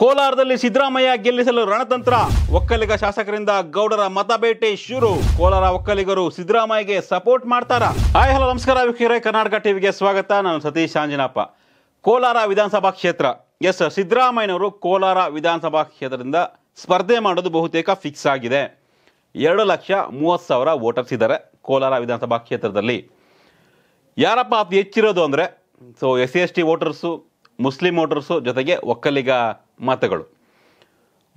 ಕೋಲಾರದಲ್ಲಿ ಸಿದ್ದರಾಮಯ್ಯ ಗೆಲ್ಲಿಸಲು ರಣತಂತ್ರ ಒಕ್ಕಲಿಗ ಶಾಸಕರಿಂದ ಗೌಡರ ಮತಬೇಟೆ ಶುರು ಕೋಲಾರ ಒಕ್ಕಲಿಗರು ಸಿದ್ದರಾಮಯ್ಯಗೆ ಸಪೋರ್ಟ್ ಮಾಡ್ತಾರ ಹಾಯ್ ಹಲೋ ನಮಸ್ಕಾರ ವೀಕ್ಷಕರೇ ಕರ್ನಾಟಕ ಟಿವಿಗೆ ಸ್ವಾಗತ ನಾನು ಸತೀಶ್ ಆಂಜನಪ್ಪ ಕೋಲಾರ ವಿಧಾನಸಭಾ ಕ್ಷೇತ್ರ ಎಸ್ ಸಿದ್ದರಾಮಯ್ಯನವರು ಕೋಲಾರ ವಿಧಾನಸಭಾ ಕ್ಷೇತ್ರದಿಂದ ಸ್ಪರ್ಧೆ ಮಾಡೋದು ಬಹುತೇಕ ಫಿಕ್ಸ್ ಆಗಿದೆ ಎರಡು ಲಕ್ಷ ಮೂವತ್ತು ಸಾವಿರ ವೋಟರ್ಸ್ ಇದ್ದಾರೆ ಕೋಲಾರ ವಿಧಾನಸಭಾ ಕ್ಷೇತ್ರದಲ್ಲಿ ಯಾರಪ್ಪ ಅತಿ ಹೆಚ್ಚಿರೋದು ಅಂದರೆ so S C S T voters Muslim voters ಜೊತೆಗೆ ಒಕ್ಕಲಿಗ ಮತಗಳು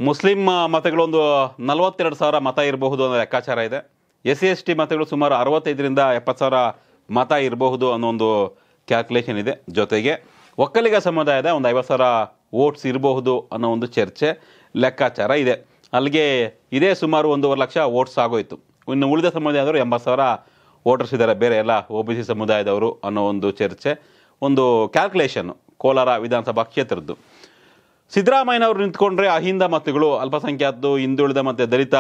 ಮುಸ್ಲಿಂ ಮತಗಳೊಂದು ನಲವತ್ತೆರಡು ಸಾವಿರ ಮತ ಇರಬಹುದು ಅನ್ನೋ ಲೆಕ್ಕಾಚಾರ ಇದೆ ಎಸ್ ಸಿ ಎಸ್ ಟಿ ಮತಗಳು ಸುಮಾರು ಅರವತ್ತೈದರಿಂದ ಎಪ್ಪತ್ತು ಸಾವಿರ ಮತ ಇರಬಹುದು ಅನ್ನೋ ಒಂದು ಕ್ಯಾಲ್ಕುಲೇಷನ್ ಇದೆ ಜೊತೆಗೆ ಒಕ್ಕಲಿಗ ಸಮುದಾಯದ ಒಂದು ಐವತ್ತು ಸಾವಿರ ವೋಟ್ಸ್ ಇರಬಹುದು ಅನ್ನೋ ಒಂದು ಚರ್ಚೆ ಲೆಕ್ಕಾಚಾರ ಇದೆ ಅಲ್ಲಿಗೆ ಇದೇ ಸುಮಾರು ಒಂದೂವರೆ ಲಕ್ಷ ವೋಟ್ಸ್ ಆಗೋಯಿತು ಇನ್ನು ಉಳಿದ ಸಮುದಾಯದವರು ಎಂಬತ್ತು ಸಾವಿರ ವೋಟರ್ಸ್ ಇದ್ದಾರೆ ಬೇರೆ ಎಲ್ಲ ಒ ಬಿ ಸಿ ಸಮುದಾಯದವರು ಅನ್ನೋ ಒಂದು ಚರ್ಚೆ ಒಂದು ಕ್ಯಾಲ್ಕುಲೇಷನ್ನು ಕೋಲಾರ ವಿಧಾನಸಭಾ ಕ್ಷೇತ್ರದ್ದು ಸಿದ್ದರಾಮಯ್ಯನವರು ನಿಂತ್ಕೊಂಡ್ರೆ ಅಹಿಂದ ಮತಗಳು ಅಲ್ಪಸಂಖ್ಯಾತದ್ದು ಹಿಂದುಳಿದ ಮತ್ತು ದಲಿತ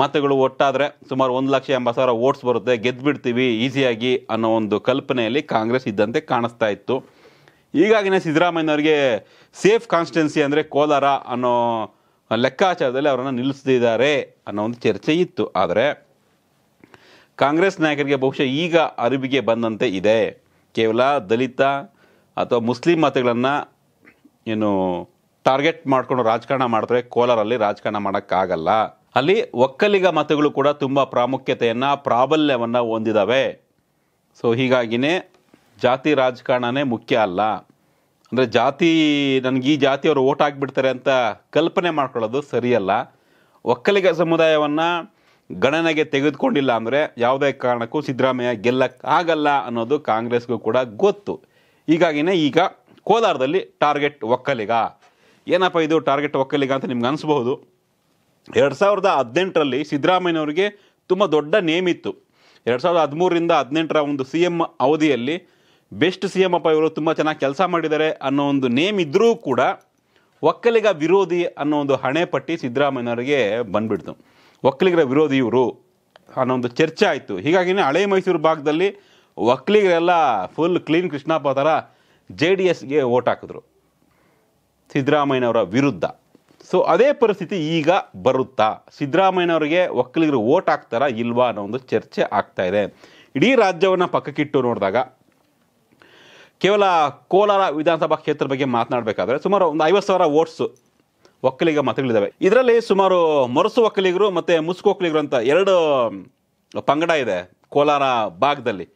ಮತಗಳು ಒಟ್ಟಾದರೆ ಸುಮಾರು ಒಂದು ಲಕ್ಷ ಎಂಬತ್ತು ಸಾವಿರ ಓಟ್ಸ್ ಬರುತ್ತೆ ಗೆದ್ದುಬಿಡ್ತೀವಿ ಈಸಿಯಾಗಿ ಅನ್ನೋ ಒಂದು ಕಲ್ಪನೆಯಲ್ಲಿ ಕಾಂಗ್ರೆಸ್ ಇದ್ದಂತೆ ಕಾಣಿಸ್ತಾ ಇತ್ತು ಹೀಗಾಗಿನೇ ಸಿದ್ದರಾಮಯ್ಯನವರಿಗೆ ಸೇಫ್ ಕಾನ್ಸ್ಟಿಟ್ಯೆನ್ಸಿ ಅಂದರೆ ಕೋಲಾರ ಅನ್ನೋ ಲೆಕ್ಕಾಚಾರದಲ್ಲಿ ಅವರನ್ನು ನಿಲ್ಲಿಸ್ತಿದ್ದಾರೆ ಅನ್ನೋ ಒಂದು ಚರ್ಚೆ ಇತ್ತು ಆದರೆ ಕಾಂಗ್ರೆಸ್ ನಾಯಕರಿಗೆ ಬಹುಶಃ ಈಗ ಅರಿವಿಗೆ ಬಂದಂತೆ ಇದೆ ಕೇವಲ ದಲಿತ ಅಥವಾ ಮುಸ್ಲಿಂ ಮತಗಳನ್ನು ಏನು ಟಾರ್ಗೆಟ್ ಮಾಡ್ಕೊಂಡು ರಾಜಕಾರಣ ಮಾಡಿದ್ರೆ ಕೋಲಾರಲ್ಲಿ ರಾಜಕಾರಣ ಮಾಡೋಕ್ಕಾಗಲ್ಲ ಅಲ್ಲಿ ಒಕ್ಕಲಿಗ ಮತಗಳು ಕೂಡ ತುಂಬ ಪ್ರಾಮುಖ್ಯತೆಯನ್ನು ಪ್ರಾಬಲ್ಯವನ್ನು ಹೊಂದಿದಾವೆ ಸೊ ಹೀಗಾಗಿನೇ ಜಾತಿ ರಾಜಕಾರಣನೇ ಮುಖ್ಯ ಅಲ್ಲ ಅಂದರೆ ಜಾತಿ ನನಗೆ ಈ ಜಾತಿಯವರು ಓಟ್ ಹಾಕಿಬಿಡ್ತಾರೆ ಅಂತ ಕಲ್ಪನೆ ಮಾಡ್ಕೊಳ್ಳೋದು ಸರಿಯಲ್ಲ ಒಕ್ಕಲಿಗ ಸಮುದಾಯವನ್ನು ಗಣನೆಗೆ ತೆಗೆದುಕೊಂಡಿಲ್ಲ ಅಂದರೆ ಯಾವುದೇ ಕಾರಣಕ್ಕೂ ಸಿದ್ದರಾಮಯ್ಯ ಗೆಲ್ಲಕ್ಕಾಗಲ್ಲ ಅನ್ನೋದು ಕಾಂಗ್ರೆಸ್ಗೂ ಕೂಡ ಗೊತ್ತು ಹೀಗಾಗಿನೇ ಈಗ ಕೋಲಾರದಲ್ಲಿ ಟಾರ್ಗೆಟ್ ಒಕ್ಕಲಿಗ ಏನಪ್ಪ ಇದು ಟಾರ್ಗೆಟ್ ಒಕ್ಕಲಿಗ ಅಂತ ನಿಮ್ಗೆ ಅನಿಸ್ಬಹುದು ಎರಡು ಸಾವಿರದ ಹದಿನೆಂಟರಲ್ಲಿ ಸಿದ್ದರಾಮಯ್ಯನವರಿಗೆ ತುಂಬ ದೊಡ್ಡ ನೇಮ್ ಇತ್ತು ಎರಡು ಸಾವಿರದ ಹದಿಮೂರರಿಂದ ಹದಿನೆಂಟರ ಒಂದು ಸಿ ಎಮ್ ಅವಧಿಯಲ್ಲಿ ಬೆಸ್ಟ್ ಸಿ ಎಮ್ ಅಪ್ಪ ಇವರು ತುಂಬ ಚೆನ್ನಾಗಿ ಕೆಲಸ ಮಾಡಿದ್ದಾರೆ ಅನ್ನೋ ಒಂದು ನೇಮ್ ಇದ್ದರೂ ಕೂಡ ಒಕ್ಕಲಿಗ ವಿರೋಧಿ ಅನ್ನೋ ಒಂದು ಹಣೆ ಪಟ್ಟಿ ಸಿದ್ದರಾಮಯ್ಯನವರಿಗೆ ಬಂದ್ಬಿಡ್ತು ಒಕ್ಕಲಿಗರ ವಿರೋಧಿ ಇವರು ಅನ್ನೋ ಒಂದು ಚರ್ಚೆ ಆಯಿತು ಹೀಗಾಗಿನೇ ಹಳೆ ಮೈಸೂರು ಭಾಗದಲ್ಲಿ ಒಕ್ಕಲಿಗರೆಲ್ಲ ಫುಲ್ ಕ್ಲೀನ್ ಕೃಷ್ಣಪ್ಪ ಥರ ಜೆ ಡಿ ಎಸ್ಗೆ ಓಟ್ ಹಾಕಿದ್ರು ಸಿದ್ದರಾಮಯ್ಯನವರ ವಿರುದ್ಧ ಸೊ ಅದೇ ಪರಿಸ್ಥಿತಿ ಈಗ ಬರುತ್ತಾ ಸಿದ್ದರಾಮಯ್ಯನವರಿಗೆ ಒಕ್ಕಲಿಗರು ಓಟ್ ಹಾಕ್ತಾರಾ ಇಲ್ವಾ ಅನ್ನೋ ಒಂದು ಚರ್ಚೆ ಆಗ್ತಾ ಇದೆ ಇಡೀ ರಾಜ್ಯವನ್ನು ಪಕ್ಕಕ್ಕಿಟ್ಟು ನೋಡಿದಾಗ ಕೇವಲ ಕೋಲಾರ ವಿಧಾನಸಭಾ ಕ್ಷೇತ್ರ ಬಗ್ಗೆ ಮಾತನಾಡಬೇಕಾದ್ರೆ ಸುಮಾರು ಒಂದು ಐವತ್ತು ಸಾವಿರ ಓಟ್ಸು ಒಕ್ಕಲಿಗ ಮತಗಳಿದ್ದಾವೆ ಇದರಲ್ಲಿ ಸುಮಾರು ಮೊರಸು ಒಕ್ಕಲಿಗರು ಮತ್ತು ಮುಸುಕು ಒಕ್ಕಲಿಗರು ಅಂತ ಎರಡು ಪಂಗಡ ಇದೆ ಕೋಲಾರ ಭಾಗದಲ್ಲಿ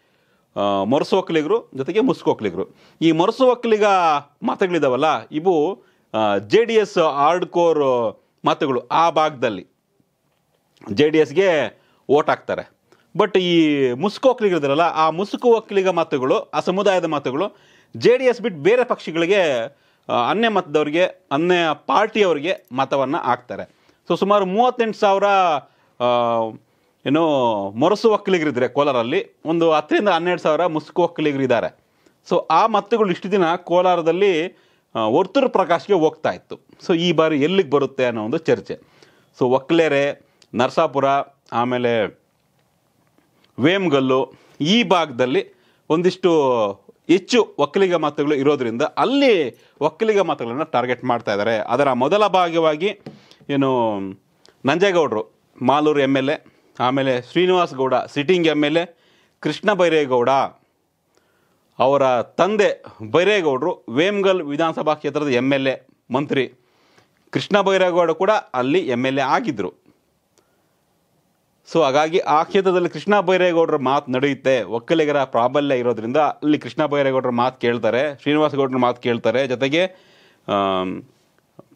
ಮೊರಸು ಒಕ್ಕಲಿಗರು ಜೊತೆಗೆ ಮುಸುಕು ಒಕ್ಕಲಿಗರು ಈ ಮೊರಸು ಒಕ್ಕಲಿಗ ಮಾತುಗಳಿದಾವಲ್ಲ ಇವು J D S hard core ಮಾತುಗಳು ಆ ಭಾಗದಲ್ಲಿ ಜೆ ಡಿ ಎಸ್ಗೆ ಓಟ್ ಹಾಕ್ತಾರೆ ಬಟ್ ಈ ಮುಸುಕು ಆ ಮುಸುಕು ಒಕ್ಕಲಿಗ ಮಾತುಗಳು ಆ ಸಮುದಾಯದ ಮಾತುಗಳು ಜೆ ಡಿ ಎಸ್ ಬಿಟ್ಟು ಬೇರೆ ಪಕ್ಷಗಳಿಗೆ ಅನ್ಯ ಮತದವ್ರಿಗೆ ಅನ್ಯ ಪಾರ್ಟಿಯವ್ರಿಗೆ ಮತವನ್ನು ಹಾಕ್ತಾರೆ ಸೊ ಸುಮಾರು ಮೂವತ್ತೆಂಟು ಸಾವಿರ ಏನು ಮೊರಸು ಒಕ್ಕಲಿಗರಿದ್ದಾರೆ ಕೋಲಾರಲ್ಲಿ ಒಂದು ಹತ್ತರಿಂದ ಹನ್ನೆರಡು ಸಾವಿರ ಮುಸುಕು ಒಕ್ಕಲಿಗರಿದ್ದಾರೆ ಸೊ ಆ ಮತ್ತುಗಳು ಇಷ್ಟು ದಿನ ಕೋಲಾರದಲ್ಲಿ ವರ್ತೂರು ಪ್ರಕಾಶ್ಗೆ ಹೋಗ್ತಾ ಇತ್ತು ಸೊ ಈ ಬಾರಿ ಎಲ್ಲಿಗೆ ಬರುತ್ತೆ ಅನ್ನೋ ಒಂದು ಚರ್ಚೆ ಸೊ ಒಕ್ಕಲೇರೆ ನರಸಾಪುರ ಆಮೇಲೆ ವೇಮ್ಗಲ್ಲು ಈ ಭಾಗದಲ್ಲಿ ಒಂದಿಷ್ಟು ಹೆಚ್ಚು ಒಕ್ಕಲಿಗ ಮತಗಳು ಇರೋದರಿಂದ ಅಲ್ಲಿ ಒಕ್ಕಲಿಗ ಮತಗಳನ್ನು ಟಾರ್ಗೆಟ್ ಮಾಡ್ತಾ ಇದ್ದಾರೆ ಅದರ ಮೊದಲ ಭಾಗವಾಗಿ ಏನು ನಂಜೇಗೌಡರು ಮಾಲೂರು ಎಮ್ ಎಲ್ ಎ ಆಮೇಲೆ Srinivas Gowda sitting M L A Krishna Byregowda ಅವರ ತಂದೆ ಬೈರೇಗೌಡರು ವೇಮ್ಗಲ್ ವಿಧಾನಸಭಾ ಕ್ಷೇತ್ರದ ಎಮ್ ಎಲ್ ಎ ಮಂತ್ರಿ ಕೃಷ್ಣ ಬೈರೇಗೌಡ ಕೂಡ ಅಲ್ಲಿ ಎಮ್ ಎಲ್ ಎ ಆಗಿದ್ದರು ಸೊ ಹಾಗಾಗಿ ಆ ಕ್ಷೇತ್ರದಲ್ಲಿ ಕೃಷ್ಣ ಬೈರೇಗೌಡರ ಮಾತು ನಡೆಯುತ್ತೆ ಒಕ್ಕಲಿಗರ ಪ್ರಾಬಲ್ಯ ಇರೋದ್ರಿಂದ ಅಲ್ಲಿ ಕೃಷ್ಣ ಬೈರೇಗೌಡರ ಮಾತು ಕೇಳ್ತಾರೆ ಶ್ರೀನಿವಾಸ ಗೌಡರ ಮಾತು ಕೇಳ್ತಾರೆ ಜೊತೆಗೆ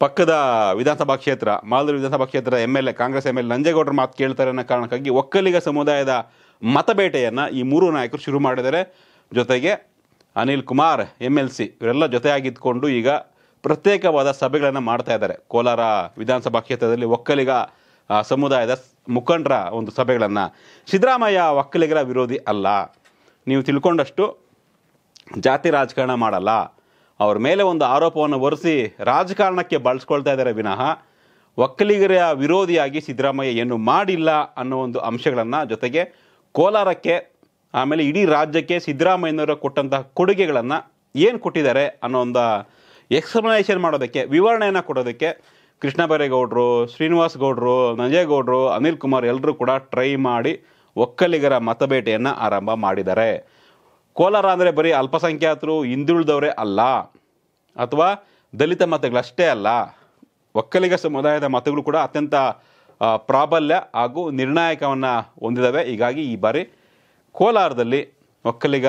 ಪಕ್ಕದ ವಿಧಾನಸಭಾ ಕ್ಷೇತ್ರ ಮಾಲೂರು ವಿಧಾನಸಭಾ ಕ್ಷೇತ್ರದ M L A Congress M L ನಂಜೇಗೌಡರ ಮಾತು ಕೇಳ್ತಾರೆ ಅನ್ನೋ ಕಾರಣಕ್ಕಾಗಿ ಒಕ್ಕಲಿಗ ಸಮುದಾಯದ ಮತಬೇಟೆಯನ್ನು ಈ ಮೂರು ನಾಯಕರು ಶುರು ಮಾಡಿದರೆ ಜೊತೆಗೆ Anil Kumar M L C ಇವರೆಲ್ಲ ಜೊತೆಯಾಗಿದ್ದುಕೊಂಡು ಈಗ ಪ್ರತ್ಯೇಕವಾದ ಸಭೆಗಳನ್ನು ಮಾಡ್ತಾ ಇದ್ದಾರೆ ಕೋಲಾರ ವಿಧಾನಸಭಾ ಕ್ಷೇತ್ರದಲ್ಲಿ ಒಕ್ಕಲಿಗ ಸಮುದಾಯದ ಮುಖಂಡರ ಒಂದು ಸಭೆಗಳನ್ನು ಸಿದ್ದರಾಮಯ್ಯ ಒಕ್ಕಲಿಗರ ವಿರೋಧಿ ಅಲ್ಲ ನೀವು ತಿಳ್ಕೊಂಡಷ್ಟು ಜಾತಿ ರಾಜಕಾರಣ ಮಾಡಲ್ಲ ಅವ್ರ ಮೇಲೆ ಒಂದು ಆರೋಪವನ್ನು ಹೊರಿಸಿ ರಾಜಕಾರಣಕ್ಕೆ ಬಳಸ್ಕೊಳ್ತಾ ಇದ್ದಾರೆ ವಿನಃ ಒಕ್ಕಲಿಗರ ವಿರೋಧಿಯಾಗಿ ಸಿದ್ದರಾಮಯ್ಯ ಏನು ಮಾಡಿಲ್ಲ ಅನ್ನೋ ಒಂದು ಅಂಶಗಳನ್ನು ಜೊತೆಗೆ ಕೋಲಾರಕ್ಕೆ ಆಮೇಲೆ ಇಡೀ ರಾಜ್ಯಕ್ಕೆ ಸಿದ್ದರಾಮಯ್ಯನವರು ಕೊಟ್ಟಂತಹ ಕೊಡುಗೆಗಳನ್ನು ಏನು ಕೊಟ್ಟಿದ್ದಾರೆ ಅನ್ನೋ ಒಂದು ಎಕ್ಸ್ಪ್ಲನೇಷನ್ ಮಾಡೋದಕ್ಕೆ ವಿವರಣೆಯನ್ನು ಕೊಡೋದಕ್ಕೆ ಕೃಷ್ಣ ಬೈರೇಗೌಡರು ಶ್ರೀನಿವಾಸ್ ಗೌಡರು ನಂಜೇಗೌಡರು ಅನಿಲ್ ಕುಮಾರ್ ಎಲ್ಲರೂ ಕೂಡ ಟ್ರೈ ಮಾಡಿ ಒಕ್ಕಲಿಗರ ಮತಬೇಟೆಯನ್ನು ಆರಂಭ ಮಾಡಿದ್ದಾರೆ ಕೋಲಾರ ಅಂದರೆ ಬರೀ ಅಲ್ಪಸಂಖ್ಯಾತರು ಹಿಂದುಳಿದವರೇ ಅಲ್ಲ ಅಥವಾ ದಲಿತ ಮತಗಳಷ್ಟೇ ಅಲ್ಲ ಒಕ್ಕಲಿಗ ಸಮುದಾಯದ ಮತಗಳು ಕೂಡ ಅತ್ಯಂತ ಪ್ರಾಬಲ್ಯ ಹಾಗೂ ನಿರ್ಣಾಯಕವನ್ನು ಹೊಂದಿದ್ದಾವೆ ಹೀಗಾಗಿ ಈ ಬಾರಿ ಕೋಲಾರದಲ್ಲಿ ಒಕ್ಕಲಿಗ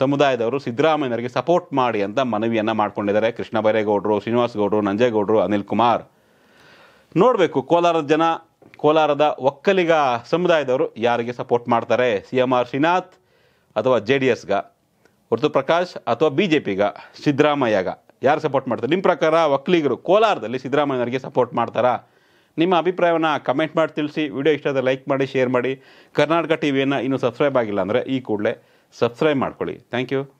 ಸಮುದಾಯದವರು ಸಿದ್ದರಾಮಯ್ಯನವರಿಗೆ ಸಪೋರ್ಟ್ ಮಾಡಿ ಅಂತ ಮನವಿಯನ್ನು ಮಾಡಿಕೊಂಡಿದ್ದಾರೆ ಕೃಷ್ಣ ಬೈರೇಗೌಡರು ಶ್ರೀನಿವಾಸ್ ಗೌಡರು ನಂಜೇಗೌಡರು ಅನಿಲ್ ಕುಮಾರ್ ನೋಡಬೇಕು ಕೋಲಾರದ ಜನ ಕೋಲಾರದ ಒಕ್ಕಲಿಗ ಸಮುದಾಯದವರು ಯಾರಿಗೆ ಸಪೋರ್ಟ್ ಮಾಡ್ತಾರೆ ಸಿ ಎಂ ಆರ್ ಶ್ರೀನಾಥ್ ಅಥವಾ ಜೆ ಡಿ ಎಸ್ಗ ಹೊರತು ಪ್ರಕಾಶ್ ಅಥವಾ ಬಿ ಜೆ ಪಿಗ ಸಿದ್ದರಾಮಯ್ಯಗ ಯಾರು ಸಪೋರ್ಟ್ ಮಾಡ್ತಾರೆ ನಿಮ್ಮ ಪ್ರಕಾರ ಒಕ್ಕಲಿಗರು ಕೋಲಾರದಲ್ಲಿ ಸಿದ್ದರಾಮಯ್ಯನವರಿಗೆ ಸಪೋರ್ಟ್ ಮಾಡ್ತಾರಾ ನಿಮ್ಮ ಅಭಿಪ್ರಾಯವನ್ನು ಕಮೆಂಟ್ ಮಾಡಿ ತಿಳಿಸಿ ವಿಡಿಯೋ ಆದರೆ ಲೈಕ್ ಮಾಡಿ ಶೇರ್ ಮಾಡಿ ಕರ್ನಾಟಕ ಟಿ ವಿಯನ್ನು ಇನ್ನೂ ಸಬ್ಸ್ಕ್ರೈಬ್ ಆಗಿಲ್ಲ ಅಂದರೆ ಈ ಕೂಡಲೇ ಸಬ್ಸ್ಕ್ರೈಬ್ ಮಾಡ್ಕೊಳ್ಳಿ ಥ್ಯಾಂಕ್ ಯು